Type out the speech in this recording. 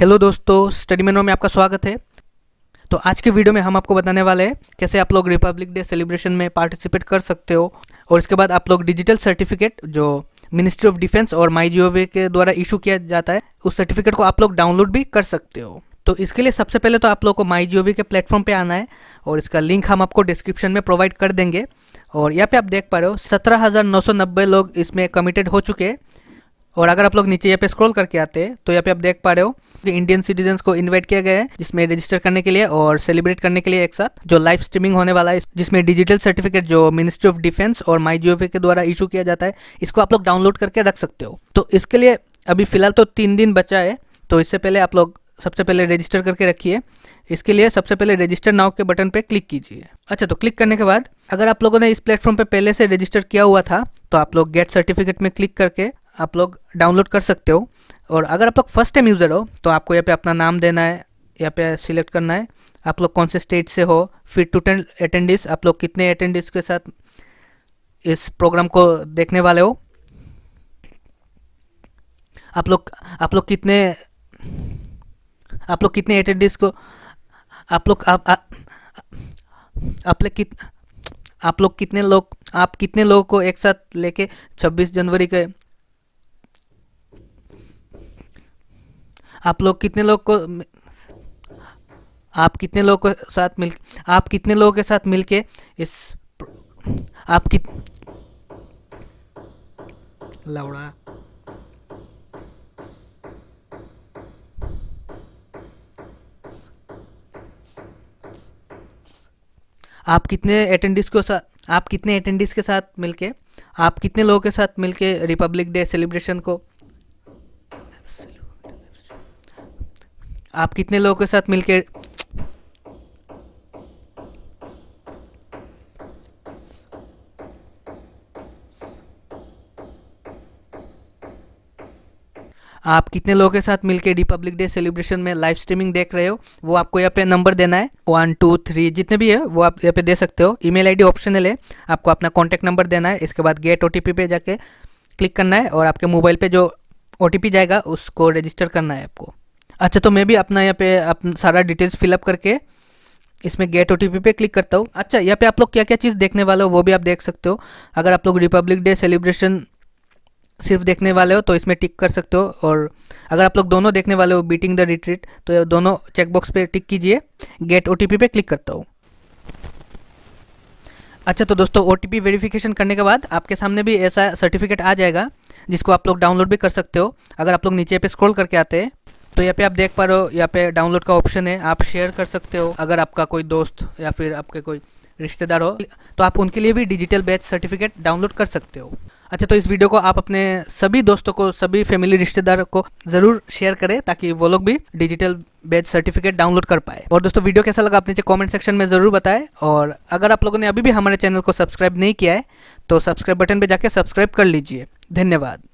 hello दोस्तों study मेनो में आपका स्वागत है तो आज के वीडियो में हम आपको बताने वाले हैं कैसे आप लोग रिपब्लिक डे सेलिब्रेशन में पार्टिसिपेट कर सकते हो और इसके बाद आप लोग डिजिटल सर्टिफिकेट जो मिनिस्ट्री ऑफ डिफेंस और माई जी के द्वारा इशू किया जाता है उस सर्टिफिकेट को आप लोग डाउनलोड भी कर सकते हो तो इसके लिए सबसे पहले तो आप लोग को माई जी के प्लेटफॉर्म पर आना है और इसका लिंक हम आपको डिस्क्रिप्शन में प्रोवाइड कर देंगे और यहाँ पे आप देख पा रहे हो सत्रह लोग इसमें कमिटेड हो चुके हैं और अगर आप लोग नीचे यहाँ पे स्क्रॉल करके आते हैं तो यहाँ पे आप देख पा रहे हो कि इंडियन सिटीजन को इनवाइट किया गया है जिसमें रजिस्टर करने के लिए और सेलिब्रेट करने के लिए एक साथ जो लाइव स्ट्रीमिंग होने वाला है जिसमें डिजिटल सर्टिफिकेट जो मिनिस्ट्री ऑफ डिफेंस और माई जीओ के द्वारा इशू किया जाता है इसको आप लोग डाउनलोड करके रख सकते हो तो इसके लिए अभी फिलहाल तो तीन दिन बचा है तो इससे पहले आप लोग सबसे पहले रजिस्टर करके रखिए इसके लिए सबसे पहले रजिस्टर नाउ के बटन पे क्लिक कीजिए अच्छा तो क्लिक करने के बाद अगर आप लोगों ने इस प्लेटफॉर्म पे पहले से रजिस्टर किया हुआ था तो आप लोग गेट सर्टिफिकेट में क्लिक करके आप लोग डाउनलोड कर सकते हो और अगर आप लोग फर्स्ट टाइम यूज़र हो तो आपको यहाँ पे अपना नाम देना है यहाँ पे सिलेक्ट करना है आप लोग कौन से स्टेट से हो फिर टोटल अटेंडिस आप लोग कितने अटेंडिस के साथ इस प्रोग्राम को देखने वाले हो आप लोग आप लोग कितने आप लोग कितने अटेंडिस को आप लोग आप आप लोग कित आप लोग कितने लोग आप कितने लोगों को एक साथ लेके 26 जनवरी के आप लोग कितने लोग को आप कितने लोग के साथ मिल आप कितने लोगों के साथ मिलके इस आप कित लौड़ा आप कितने अटेंडिस को साथ आप कितने अटेंडिस के साथ मिलके आप कितने लोगों के साथ मिलके रिपब्लिक डे सेलिब्रेशन को आप कितने लोगों के साथ मिलके आप कितने लोगों के साथ मिलके रिपब्लिक डे सेलिब्रेशन में लाइव स्ट्रीमिंग देख रहे हो वो आपको यहाँ पे नंबर देना है वन टू थ्री जितने भी है वो आप यहाँ पे दे सकते हो ईमेल आईडी ऑप्शनल है आपको अपना कॉन्टैक्ट नंबर देना है इसके बाद गेट ओ पे जाके क्लिक करना है और आपके मोबाइल पर जो ओटीपी जाएगा उसको रजिस्टर करना है आपको अच्छा तो मैं भी अपना यहाँ पे सारा डिटेल्स फिलअप करके इसमें गेट ओ पे क्लिक करता हूँ अच्छा यहाँ पे आप लोग क्या क्या चीज़ देखने वाले हो वो भी आप देख सकते हो अगर आप लोग रिपब्लिक डे सेलिब्रेशन सिर्फ देखने वाले हो तो इसमें टिक कर सकते हो और अगर आप लोग दोनों देखने वाले हो बीटिंग द रिट्रीट तो दोनों चेकबॉक्स पे टिक कीजिए गेट ओ पे क्लिक करता हूँ अच्छा तो दोस्तों ओ टी वेरीफ़िकेशन करने के बाद आपके सामने भी ऐसा सर्टिफिकेट आ जाएगा जिसको आप लोग डाउनलोड भी कर सकते हो अगर आप लोग नीचे पे स्क्रॉल करके आते हैं तो यहाँ पे आप देख पा रहे हो यहाँ पे डाउनलोड का ऑप्शन है आप शेयर कर सकते हो अगर आपका कोई दोस्त या फिर आपके कोई रिश्तेदार हो तो आप उनके लिए भी डिजिटल बैच सर्टिफिकेट डाउनलोड कर सकते हो अच्छा तो इस वीडियो को आप अपने सभी दोस्तों को सभी फैमिली रिश्तेदार को जरूर शेयर करें ताकि वो लोग भी डिजिटल बैच सर्टिफिकेट डाउनलोड कर पाए और दोस्तों वीडियो कैसा लगा आप नीचे कमेंट सेक्शन में ज़रूर बताएं और अगर आप लोगों ने अभी भी हमारे चैनल को सब्सक्राइब नहीं किया है तो सब्सक्राइब बटन पर जाकर सब्सक्राइब कर लीजिए धन्यवाद